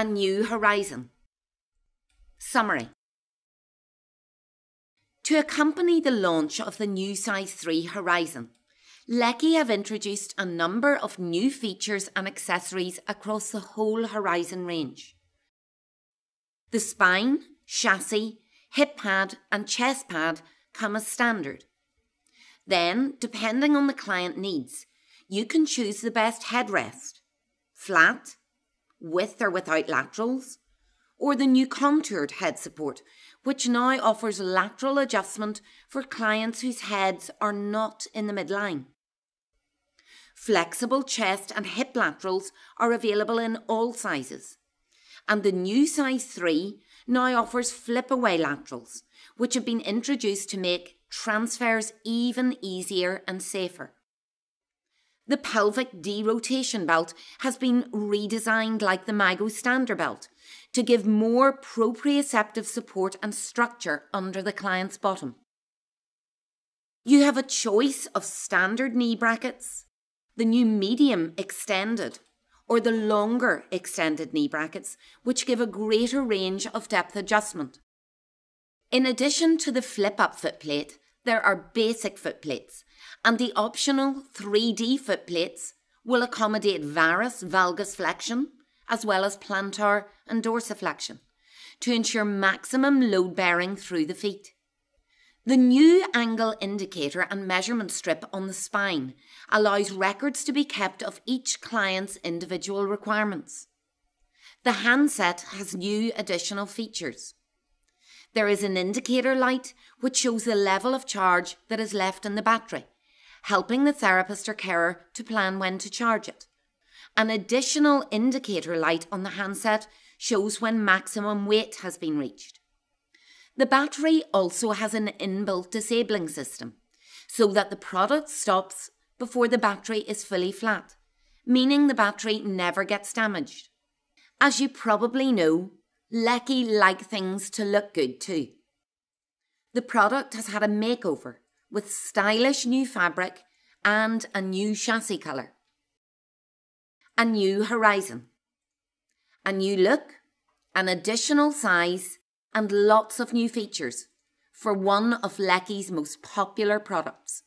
A New Horizon. Summary To accompany the launch of the new Size 3 Horizon, Lecky have introduced a number of new features and accessories across the whole Horizon range. The spine, chassis, hip pad, and chest pad come as standard. Then, depending on the client needs, you can choose the best headrest flat, with or without laterals, or the new contoured head support, which now offers lateral adjustment for clients whose heads are not in the midline. Flexible chest and hip laterals are available in all sizes, and the new size 3 now offers flip away laterals, which have been introduced to make transfers even easier and safer. The pelvic D rotation belt has been redesigned like the MIGO standard belt to give more proprioceptive support and structure under the client's bottom. You have a choice of standard knee brackets, the new medium extended, or the longer extended knee brackets, which give a greater range of depth adjustment. In addition to the flip up foot plate, there are basic footplates, and the optional 3D footplates will accommodate varus valgus flexion as well as plantar and dorsiflexion to ensure maximum load bearing through the feet. The new angle indicator and measurement strip on the spine allows records to be kept of each client's individual requirements. The handset has new additional features. There is an indicator light which shows the level of charge that is left in the battery, helping the therapist or carer to plan when to charge it. An additional indicator light on the handset shows when maximum weight has been reached. The battery also has an inbuilt disabling system so that the product stops before the battery is fully flat, meaning the battery never gets damaged. As you probably know, Lecky like things to look good too. The product has had a makeover with stylish new fabric and a new chassis colour. A new horizon. A new look, an additional size, and lots of new features for one of Lecky's most popular products.